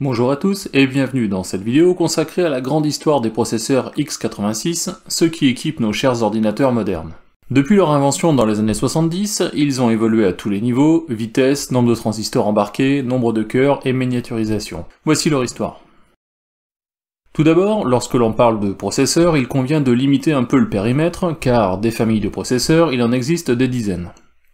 Bonjour à tous et bienvenue dans cette vidéo consacrée à la grande histoire des processeurs x86, ceux qui équipent nos chers ordinateurs modernes. Depuis leur invention dans les années 70, ils ont évolué à tous les niveaux, vitesse, nombre de transistors embarqués, nombre de cœurs et miniaturisation. Voici leur histoire. Tout d'abord, lorsque l'on parle de processeurs, il convient de limiter un peu le périmètre, car des familles de processeurs, il en existe des dizaines.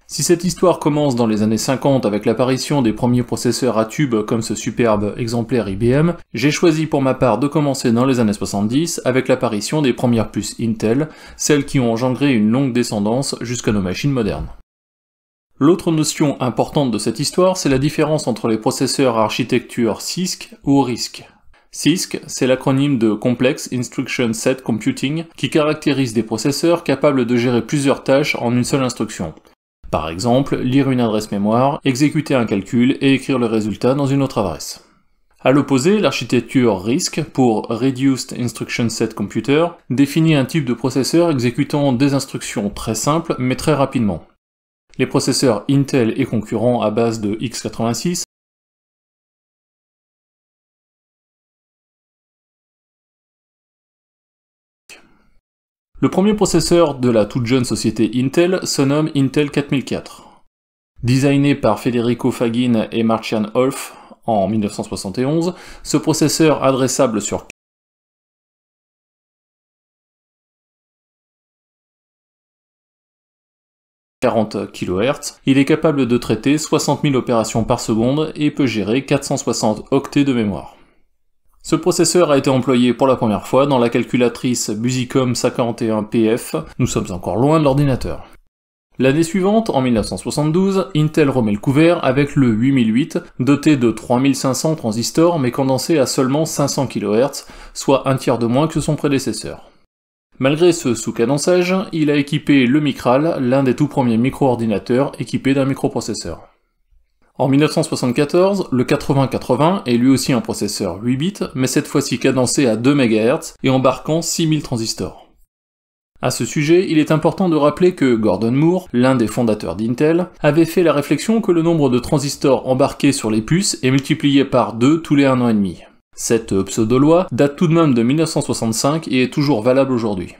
Si cette histoire commence dans les années 50 avec l'apparition des premiers processeurs à tubes comme ce superbe exemplaire IBM, j'ai choisi pour ma part de commencer dans les années 70 avec l'apparition des premières puces Intel, celles qui ont engendré une longue descendance jusqu'à nos machines modernes. L'autre notion importante de cette histoire, c'est la différence entre les processeurs à architecture CISC ou RISC. CISC, c'est l'acronyme de Complex Instruction Set Computing qui caractérise des processeurs capables de gérer plusieurs tâches en une seule instruction. Par exemple, lire une adresse mémoire, exécuter un calcul et écrire le résultat dans une autre adresse. À l'opposé, l'architecture RISC, pour Reduced Instruction Set Computer, définit un type de processeur exécutant des instructions très simples mais très rapidement. Les processeurs Intel et concurrents à base de x86 Le premier processeur de la toute jeune société Intel se nomme Intel 4004. Designé par Federico Fagin et Martian Olf en 1971, ce processeur adressable sur ...40 kHz, il est capable de traiter 60 000 opérations par seconde et peut gérer 460 octets de mémoire. Ce processeur a été employé pour la première fois dans la calculatrice Busicom 51PF, nous sommes encore loin de l'ordinateur. L'année suivante, en 1972, Intel remet le couvert avec le 8008, doté de 3500 transistors mais condensé à seulement 500 kHz, soit un tiers de moins que son prédécesseur. Malgré ce sous-cadençage, il a équipé le Micral, l'un des tout premiers micro-ordinateurs équipés d'un microprocesseur. En 1974, le 8080 est lui aussi un processeur 8 bits, mais cette fois-ci cadencé à 2 MHz et embarquant 6000 transistors. À ce sujet, il est important de rappeler que Gordon Moore, l'un des fondateurs d'Intel, avait fait la réflexion que le nombre de transistors embarqués sur les puces est multiplié par 2 tous les 1 an et demi. Cette pseudo-loi date tout de même de 1965 et est toujours valable aujourd'hui.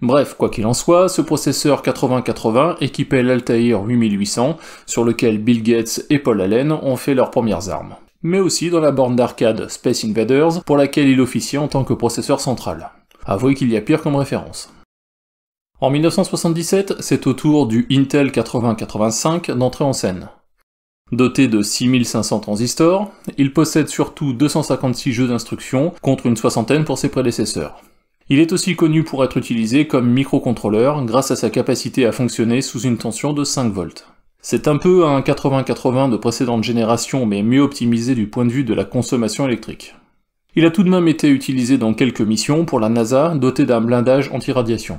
Bref, quoi qu'il en soit, ce processeur 8080 équipait l'Altair 8800, sur lequel Bill Gates et Paul Allen ont fait leurs premières armes. Mais aussi dans la borne d'arcade Space Invaders, pour laquelle il officie en tant que processeur central. Avouez qu'il y a pire comme référence. En 1977, c'est au tour du Intel 8085 d'entrer en scène. Doté de 6500 transistors, il possède surtout 256 jeux d'instruction contre une soixantaine pour ses prédécesseurs. Il est aussi connu pour être utilisé comme microcontrôleur grâce à sa capacité à fonctionner sous une tension de 5 volts. C'est un peu un 8080 de précédente génération mais mieux optimisé du point de vue de la consommation électrique. Il a tout de même été utilisé dans quelques missions pour la NASA doté d'un blindage anti-radiation.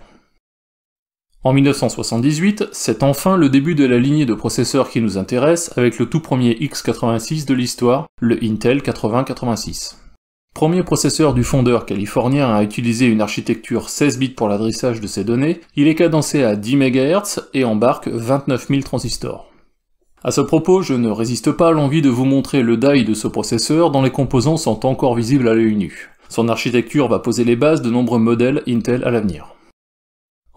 En 1978, c'est enfin le début de la lignée de processeurs qui nous intéresse avec le tout premier X86 de l'histoire, le Intel 8086. Premier processeur du fondeur californien à utiliser une architecture 16 bits pour l'adressage de ses données, il est cadencé à 10 MHz et embarque 29 000 transistors. À ce propos, je ne résiste pas à l'envie de vous montrer le die de ce processeur dont les composants sont encore visibles à l'œil nu. Son architecture va poser les bases de nombreux modèles Intel à l'avenir.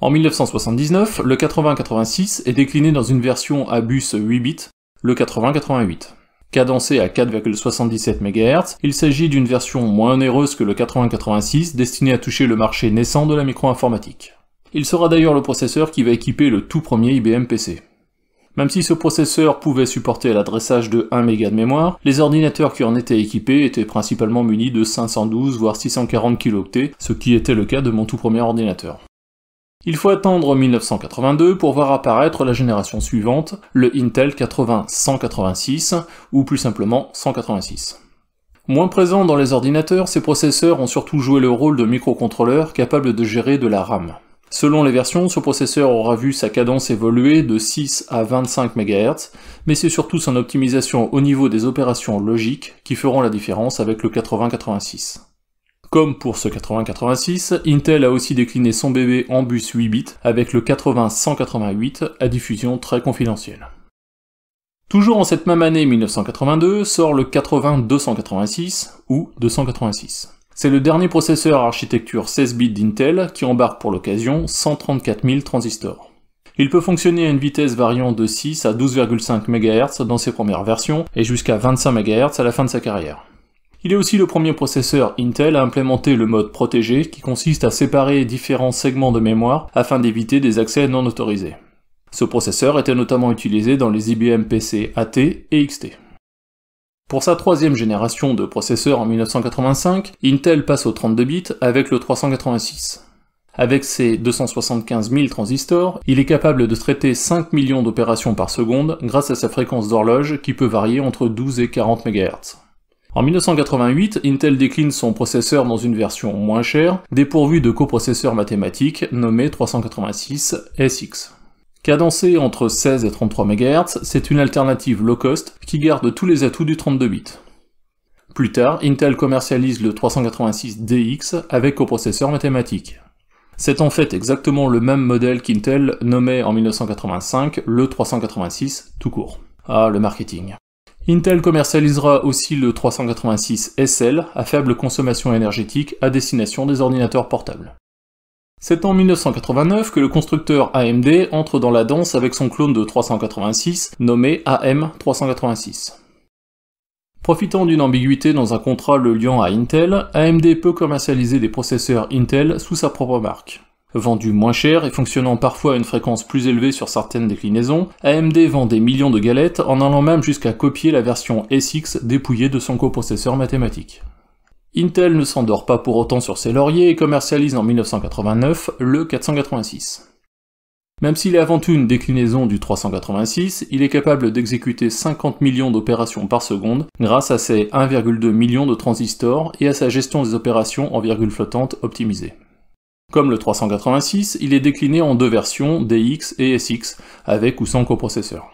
En 1979, le 8086 est décliné dans une version à bus 8 bits, le 8088. Cadencé à 4,77 MHz, il s'agit d'une version moins onéreuse que le 8086 destinée à toucher le marché naissant de la micro-informatique. Il sera d'ailleurs le processeur qui va équiper le tout premier IBM PC. Même si ce processeur pouvait supporter l'adressage de 1 méga de mémoire, les ordinateurs qui en étaient équipés étaient principalement munis de 512 voire 640 kilooctets, ce qui était le cas de mon tout premier ordinateur. Il faut attendre 1982 pour voir apparaître la génération suivante, le Intel 80 ou plus simplement 186. Moins présents dans les ordinateurs, ces processeurs ont surtout joué le rôle de microcontrôleurs capables de gérer de la RAM. Selon les versions, ce processeur aura vu sa cadence évoluer de 6 à 25 MHz, mais c'est surtout son optimisation au niveau des opérations logiques qui feront la différence avec le 8086. Comme pour ce 8086, Intel a aussi décliné son bébé en bus 8 bits avec le 80188 à diffusion très confidentielle. Toujours en cette même année 1982 sort le 80286 ou 286. C'est le dernier processeur à architecture 16 bits d'Intel qui embarque pour l'occasion 134 000 transistors. Il peut fonctionner à une vitesse variant de 6 à 12,5 MHz dans ses premières versions et jusqu'à 25 MHz à la fin de sa carrière. Il est aussi le premier processeur Intel à implémenter le mode protégé qui consiste à séparer différents segments de mémoire afin d'éviter des accès non autorisés. Ce processeur était notamment utilisé dans les IBM PC AT et XT. Pour sa troisième génération de processeurs en 1985, Intel passe au 32 bits avec le 386. Avec ses 275 000 transistors, il est capable de traiter 5 millions d'opérations par seconde grâce à sa fréquence d'horloge qui peut varier entre 12 et 40 MHz. En 1988, Intel décline son processeur dans une version moins chère, dépourvue de coprocesseur mathématique nommé 386 SX. Cadencé entre 16 et 33 MHz, c'est une alternative low cost qui garde tous les atouts du 32 bits. Plus tard, Intel commercialise le 386DX avec coprocesseur mathématique. C'est en fait exactement le même modèle qu'Intel nommait en 1985 le 386 tout court. Ah, le marketing. Intel commercialisera aussi le 386 SL à faible consommation énergétique à destination des ordinateurs portables. C'est en 1989 que le constructeur AMD entre dans la danse avec son clone de 386 nommé AM386. Profitant d'une ambiguïté dans un contrat le liant à Intel, AMD peut commercialiser des processeurs Intel sous sa propre marque. Vendu moins cher et fonctionnant parfois à une fréquence plus élevée sur certaines déclinaisons, AMD vend des millions de galettes en allant même jusqu'à copier la version SX dépouillée de son coprocesseur mathématique. Intel ne s'endort pas pour autant sur ses lauriers et commercialise en 1989 le 486. Même s'il est avant tout une déclinaison du 386, il est capable d'exécuter 50 millions d'opérations par seconde grâce à ses 1,2 millions de transistors et à sa gestion des opérations en virgule flottante optimisée. Comme le 386, il est décliné en deux versions, DX et SX, avec ou sans coprocesseur.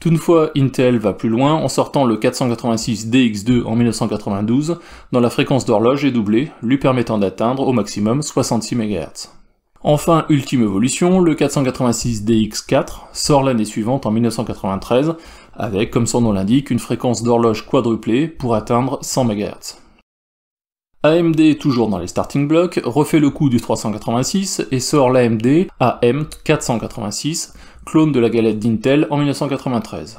Toutefois, Intel va plus loin en sortant le 486 DX2 en 1992, dont la fréquence d'horloge est doublée, lui permettant d'atteindre au maximum 66 MHz. Enfin, ultime évolution, le 486 DX4 sort l'année suivante en 1993, avec, comme son nom l'indique, une fréquence d'horloge quadruplée pour atteindre 100 MHz. AMD, toujours dans les starting blocks, refait le coup du 386 et sort l'AMD AM486, clone de la galette d'Intel en 1993.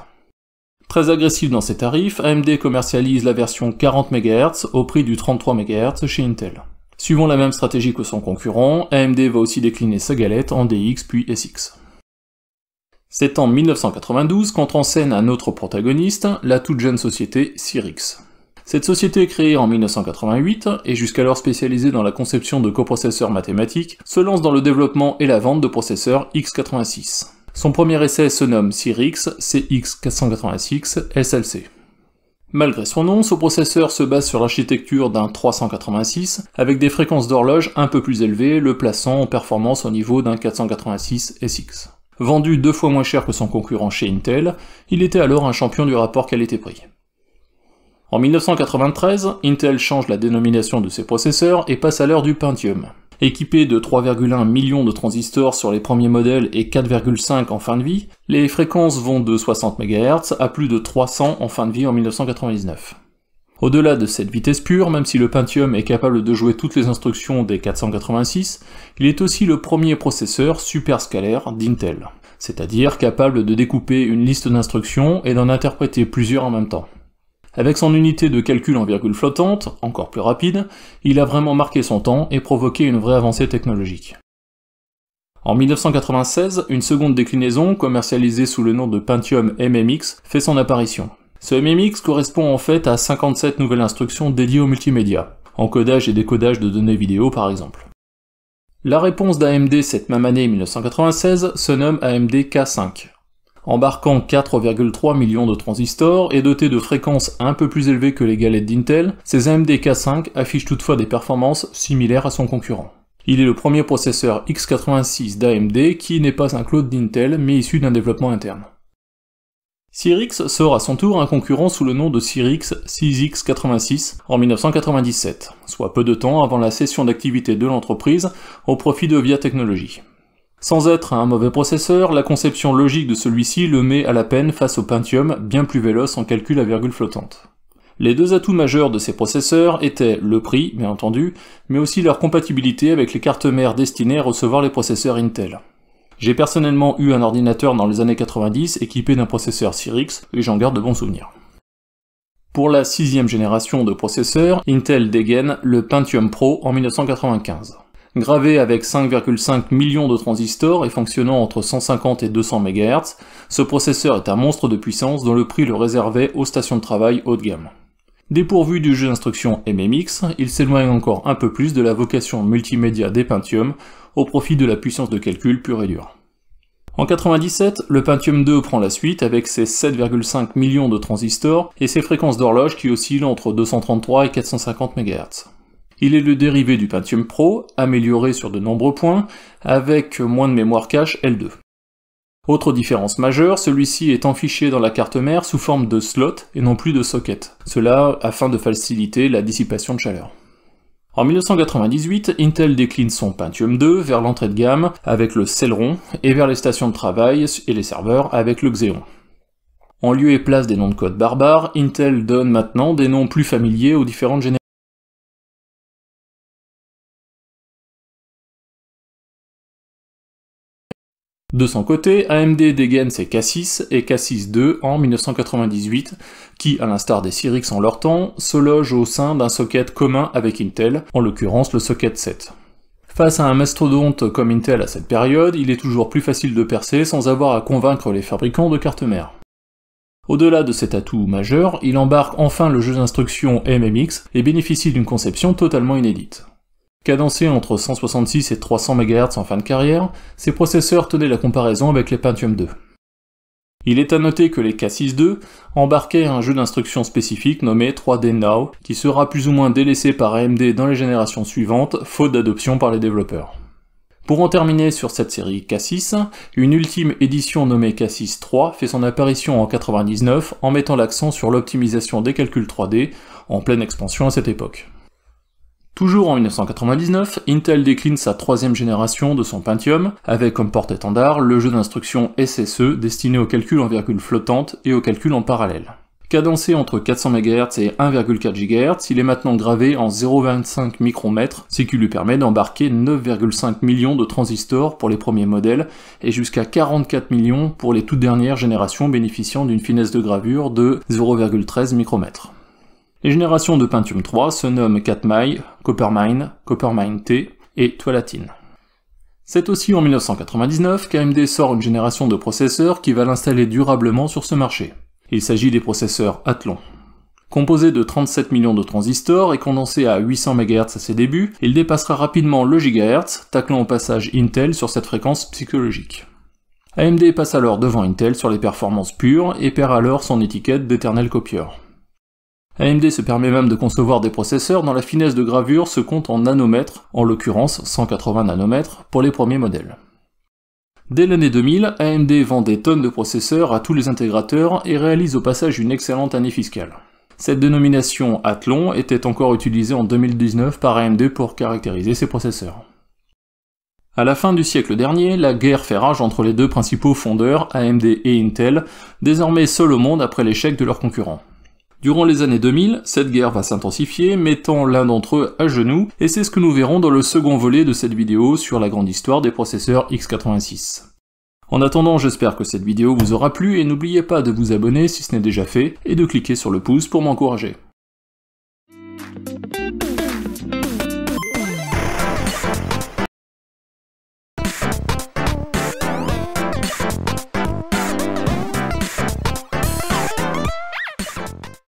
Très agressif dans ses tarifs, AMD commercialise la version 40 MHz au prix du 33 MHz chez Intel. Suivant la même stratégie que son concurrent, AMD va aussi décliner sa galette en DX puis SX. C'est en 1992 qu'entre en scène un autre protagoniste, la toute jeune société Cyrix. Cette société créée en 1988 et jusqu'alors spécialisée dans la conception de coprocesseurs mathématiques, se lance dans le développement et la vente de processeurs x86. Son premier essai se nomme Cyrix CX486 SLC. Malgré son nom, ce processeur se base sur l'architecture d'un 386 avec des fréquences d'horloge un peu plus élevées, le plaçant en performance au niveau d'un 486 SX. Vendu deux fois moins cher que son concurrent chez Intel, il était alors un champion du rapport qualité-prix. En 1993, Intel change la dénomination de ses processeurs et passe à l'heure du Pentium. Équipé de 3,1 millions de transistors sur les premiers modèles et 4,5 en fin de vie, les fréquences vont de 60 MHz à plus de 300 en fin de vie en 1999. Au-delà de cette vitesse pure, même si le Pentium est capable de jouer toutes les instructions des 486, il est aussi le premier processeur superscalaire d'Intel, c'est-à-dire capable de découper une liste d'instructions et d'en interpréter plusieurs en même temps. Avec son unité de calcul en virgule flottante, encore plus rapide, il a vraiment marqué son temps et provoqué une vraie avancée technologique. En 1996, une seconde déclinaison, commercialisée sous le nom de Pentium MMX, fait son apparition. Ce MMX correspond en fait à 57 nouvelles instructions dédiées au multimédia, encodage et décodage de données vidéo par exemple. La réponse d'AMD cette même année 1996 se nomme AMD K5, Embarquant 4,3 millions de transistors et doté de fréquences un peu plus élevées que les galettes d'Intel, ces AMD K5 affichent toutefois des performances similaires à son concurrent. Il est le premier processeur x86 d'AMD qui n'est pas un clone d'Intel mais issu d'un développement interne. Cyrix sort à son tour un concurrent sous le nom de Cyrix 6X86 en 1997, soit peu de temps avant la cession d'activité de l'entreprise au profit de Via Technologies. Sans être un mauvais processeur, la conception logique de celui-ci le met à la peine face au Pentium, bien plus véloce en calcul à virgule flottante. Les deux atouts majeurs de ces processeurs étaient le prix, bien entendu, mais aussi leur compatibilité avec les cartes mères destinées à recevoir les processeurs Intel. J'ai personnellement eu un ordinateur dans les années 90 équipé d'un processeur Cyrix et j'en garde de bons souvenirs. Pour la sixième génération de processeurs, Intel dégaine le Pentium Pro en 1995. Gravé avec 5,5 millions de transistors et fonctionnant entre 150 et 200 MHz, ce processeur est un monstre de puissance dont le prix le réservait aux stations de travail haut de gamme. Dépourvu du jeu d'instruction MMX, il s'éloigne encore un peu plus de la vocation multimédia des Pentium au profit de la puissance de calcul pure et dure. En 97, le Pentium 2 prend la suite avec ses 7,5 millions de transistors et ses fréquences d'horloge qui oscillent entre 233 et 450 MHz. Il est le dérivé du Pentium Pro, amélioré sur de nombreux points, avec moins de mémoire cache L2. Autre différence majeure, celui-ci est enfiché dans la carte mère sous forme de slot et non plus de socket, cela afin de faciliter la dissipation de chaleur. En 1998, Intel décline son Pentium 2 vers l'entrée de gamme avec le Celeron et vers les stations de travail et les serveurs avec le Xeon. En lieu et place des noms de code barbares, Intel donne maintenant des noms plus familiers aux différentes générations. De son côté, AMD dégaine ses K6 et K6 II en 1998, qui, à l'instar des Cyrix en leur temps, se logent au sein d'un socket commun avec Intel, en l'occurrence le socket 7. Face à un mastodonte comme Intel à cette période, il est toujours plus facile de percer sans avoir à convaincre les fabricants de cartes mères. Au-delà de cet atout majeur, il embarque enfin le jeu d'instruction MMX et bénéficie d'une conception totalement inédite. Cadencé entre 166 et 300 MHz en fin de carrière, ces processeurs tenaient la comparaison avec les Pentium 2. Il est à noter que les K6-2 embarquaient un jeu d'instructions spécifique nommé 3D Now, qui sera plus ou moins délaissé par AMD dans les générations suivantes, faute d'adoption par les développeurs. Pour en terminer sur cette série K6, une ultime édition nommée K6 3 fait son apparition en 1999 en mettant l'accent sur l'optimisation des calculs 3D, en pleine expansion à cette époque. Toujours en 1999, Intel décline sa troisième génération de son Pentium, avec comme porte-étendard le jeu d'instruction SSE destiné au calcul en virgule flottante et au calcul en parallèle. Cadencé entre 400 MHz et 1,4 GHz, il est maintenant gravé en 0,25 micromètres, ce qui lui permet d'embarquer 9,5 millions de transistors pour les premiers modèles et jusqu'à 44 millions pour les toutes dernières générations bénéficiant d'une finesse de gravure de 0,13 micromètres. Les générations de Pentium 3 se nomment Katmai, Coppermine, Coppermine T et Toilatine. C'est aussi en 1999 qu'AMD sort une génération de processeurs qui va l'installer durablement sur ce marché. Il s'agit des processeurs Athlon. Composé de 37 millions de transistors et condensé à 800 MHz à ses débuts, il dépassera rapidement le GHz, taclant au passage Intel sur cette fréquence psychologique. AMD passe alors devant Intel sur les performances pures et perd alors son étiquette d'éternel copieur. AMD se permet même de concevoir des processeurs dont la finesse de gravure se compte en nanomètres, en l'occurrence 180 nanomètres pour les premiers modèles. Dès l'année 2000, AMD vend des tonnes de processeurs à tous les intégrateurs et réalise au passage une excellente année fiscale. Cette dénomination Athlon était encore utilisée en 2019 par AMD pour caractériser ses processeurs. À la fin du siècle dernier, la guerre fait rage entre les deux principaux fondeurs, AMD et Intel, désormais seuls au monde après l'échec de leurs concurrents. Durant les années 2000, cette guerre va s'intensifier, mettant l'un d'entre eux à genoux, et c'est ce que nous verrons dans le second volet de cette vidéo sur la grande histoire des processeurs x86. En attendant, j'espère que cette vidéo vous aura plu, et n'oubliez pas de vous abonner si ce n'est déjà fait, et de cliquer sur le pouce pour m'encourager.